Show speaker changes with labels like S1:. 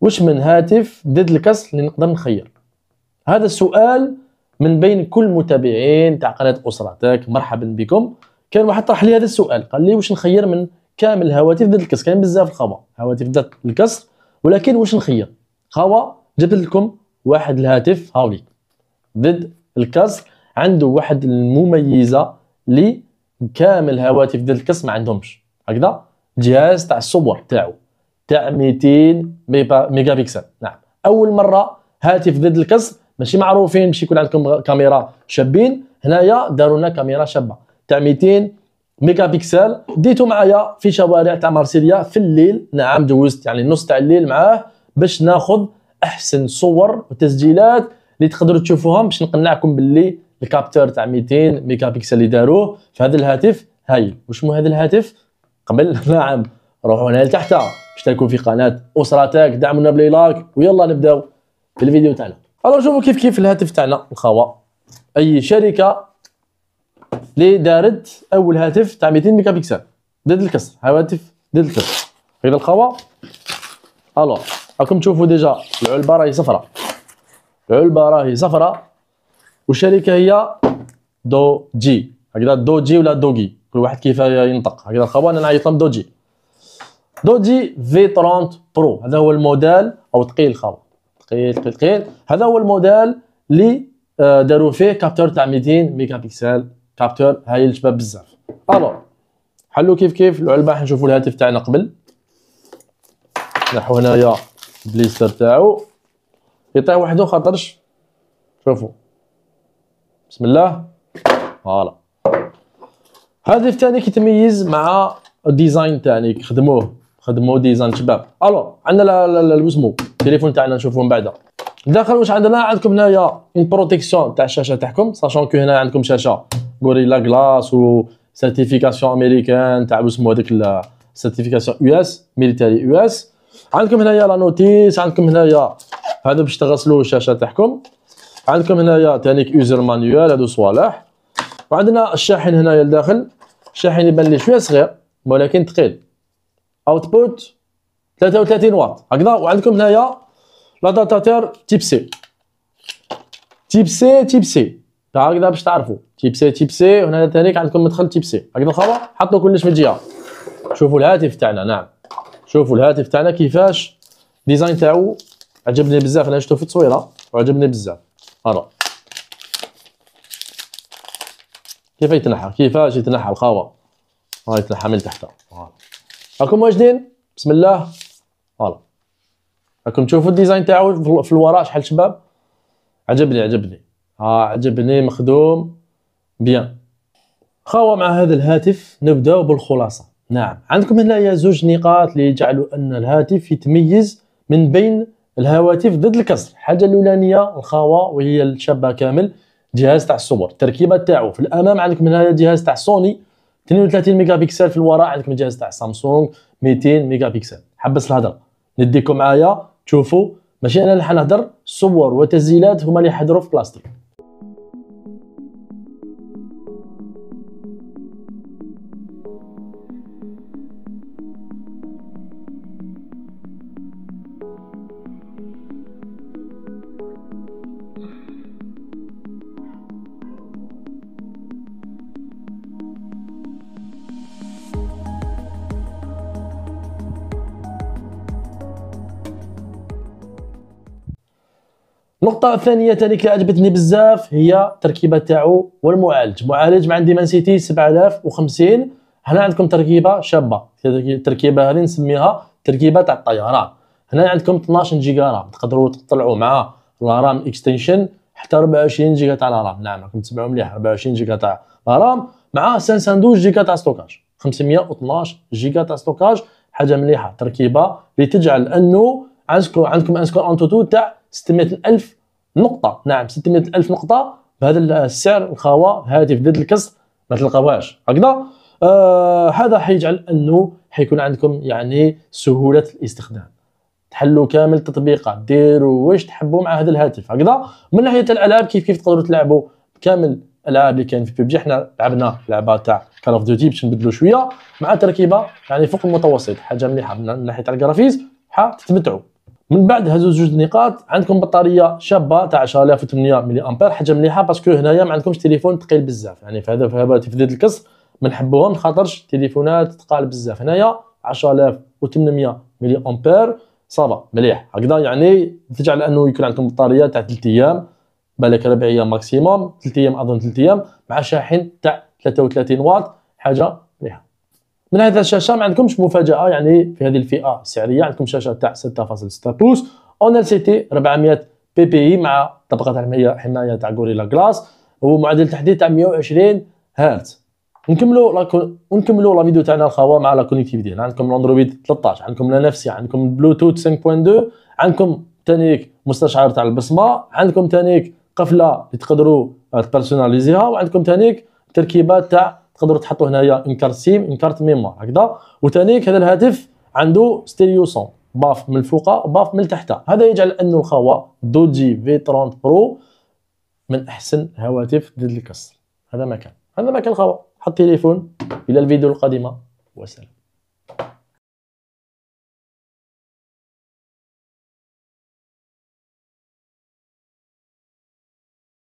S1: واش من هاتف ضد الكسر اللي نقدر نخير هذا السؤال من بين كل متابعين تاع قناه اسرتك مرحبا بكم كان واحد طرح لي هذا السؤال قال لي واش نخير من كامل الهواتف ضد الكسر كاين بزاف الخوا هواتف ضد الكسر ولكن واش نخير خوا جبت لكم واحد الهاتف هاولي ضد الكسر عنده واحد المميزه لكامل كامل الهواتف ضد الكسر ما عندهمش هكذا جهاز تاع الصور تاعو تاع 200 ميجا بكسل نعم اول مره هاتف ضد الكسر ماشي معروفين باش يكون عندكم كاميرا شابين هنايا داروا لنا كاميرا شابه تاع 200 ميجا بكسل ديتو معايا في شوارع تاع مارسيليا في الليل نعم جوزت يعني نص تاع الليل معاه باش ناخذ احسن صور وتسجيلات اللي تقدروا تشوفوهم باش نقنعكم باللي الكابتور تاع 200 ميجا بكسل اللي داروه في هذا الهاتف هايل وشمو هذا الهاتف قبل نعم روحوا هنا لتحت اشتركوا في قناه اسرتك دعمونا بلي لايك ويلا نبداو في الفيديو تاعنا الو شوفوا كيف كيف الهاتف تاعنا الخوا اي شركه لي دارت اول هاتف تاع 200 ميجا بكسل ضد الكسر هواتف ضد الكسر غير الخوا الو راكم تشوفوا ديجا العلبه راهي صفراء العلبه راهي صفراء والشركه هي دو جي هكذا دو جي ولا دوغي كل واحد كيف ينطق هكذا الخوا انا نعيط لهم دو جي دوجي في 30 برو هذا هو الموديل او ثقيل خاوة ثقيل ثقيل ثقيل هذا هو الموديل اللي آه، داروا فيه كابتور تاع 200 ميجا بكسل كابتور هايل الشباب بزاف الو حلو كيف كيف العلبه راح نشوفوا الهاتف تاعنا قبل نحو هنايا البليستر تاعو يطيح وحده خاطرش شوفوا بسم الله فوالا هاتف تاني كيتميز مع الديزاين تاعك خدموه خدموا ديزاين شباب الو عندنا وسمو التليفون تاعنا نشوفوه من بعد داخل واش عندنا عندكم هنايا اون بروتيكسيون تاع الشاشه تاعكم ساشون كو هنا عندكم شاشه غوريلا جلاس و سيرتيفيكاسيون امريكان تاع وسمو هذيك سيرتيفيكاسيون يو اس ميليتاري يو اس عندكم هنايا لا نوتيس عندكم هنايا هذا باش تغسلوا الشاشه تاعكم عندكم هنايا تانيك يوزر مانيوال هادو صوالح وعندنا الشاحن هنايا لداخل الشاحن يبان لي شويه صغير ولكن ثقيل اوتبوت 33 واط هكذا وعندكم هنايا لاداتاتور تيب سي تيب سي تيب سي هكذا باش تعرفوا تيب سي تيب سي وهنا ثاني عندكم مدخل تيب سي هكذا خوا حطوا كلش من جهه شوفوا الهاتف تاعنا نعم شوفوا الهاتف تاعنا كيفاش ديزاين تاعو عجبني بزاف انا شفتو في التصويره وعجبني بزاف انا كيف يتنحى كيفاش يتنحى الخاوه هاي يتنحى من تحت راكم واجدين بسم الله فوالا راكم تشوفوا الديزاين تاعو في الوراء شحال شباب عجبني عجبني اه عجبني مخدوم بيان خاوة مع هذا الهاتف نبداو بالخلاصة نعم عندكم هنايا زوج نقاط اللي يجعلوا ان الهاتف يتميز من بين الهواتف ضد الكسر حاجة الاولانيه الخاوه وهي الشابه كامل جهاز تاع الصور التركيبه تاعو في الامام عندك هنايا جهاز تاع سوني 32 ميجا بكسل في الوراء عندك من الجهاز تاع سامسونج 200 ميجا بكسل حبس الهضره نديكم معايا تشوفوا ماشي انا اللي حنهضر الصور والتسجيلات هما اللي حضروا في بلاستيك النقطه الثانيه اللي عجبتني بزاف هي التركيبه تاعو والمعالج معالج مع عندي مان سيتي 7050 هنا عندكم تركيبه شابه التركيبه هذه نسميها تركيبه تاع الطيران هنا عندكم 12 جيجا رام تقدروا تطلعوا مع الرام اكستنشن حتى 24 جيجا تاع الرام نعم راكم تسمعوا مليح 24 جيجا تاع الرام مع 512 جيجا تاع ستوكاج 512 جيجا تاع ستوكاج حاجه مليحه تركيبه اللي تجعل انه عندكم عندكم ان سكور اون توتو تاع الف نقطه نعم 600 الف نقطه بهذا السعر الخاوه هاتف ضد الكسر ما تلقاوهاش هكذا آه هذا حيجعل انه حيكون عندكم يعني سهوله الاستخدام تحلوا كامل التطبيقات ديروا واش تحبوا مع هذا الهاتف هكذا من ناحيه الالعاب كيف كيف تقدروا تلعبوا كامل الالعاب اللي كاين في بيبجي حنا لعبنا لعبه تاع كال اوف ديوتي باش نبدلوا شويه مع تركيبه يعني فوق المتوسط حاجه مليحه من ناحيه الجرافيز حتتمتعوا من بعد هذو زوج نقاط عندكم بطاريه شابه تاع 10800 ملي امبير حاجه مليحه باسكو هنايا ما عندكمش تليفون ثقيل بزاف يعني في هذا في هذا بدايه الكسر ما نحبوهم خاطرش التليفونات ثقال بزاف هنايا 10800 ملي امبير صافا مليح هكذا يعني ترجع لانه يكون عندكم بطاريه تاع 3 ايام بالك ربع ايام ماكسيموم 3 ايام اظن 3 ايام مع شاحن تاع 33 واط حاجه مليحه من هذا الشاشه ما عندكمش مفاجاه يعني في هذه الفئه السعريه عندكم شاشه تاع 6.6 بوص اون ال سي تي 400 بي بي اي مع طبقه حمايه حمايه تاع غوريلا جلاس ومعدل تحديد تاع 120 هرتز نكملوا لا نكملوا لا فيديو تاعنا الخوا مع لا كونيكتيفيتي عندكم الاندرويد 13 عندكم نفسي عندكم بلوتوث 5.2 عندكم تانيك مستشعر تاع البصمه عندكم تانيك قفله اللي تقدروا تبرسوناليزيها وعندكم تانيك تركيبات تاع تقدروا تحطوا هنايا ان كارت سيم ان كارت ميموار هكذا وثاني هذا الهاتف عنده ستيريو سون باف من الفوق باف من تحت هذا يجعل انه الخوا دوجي في 30 برو من احسن هواتف ضد الكسر هذا ما كان هذا ما كان الخوا حط تليفون الى الفيديو القادمه وسلام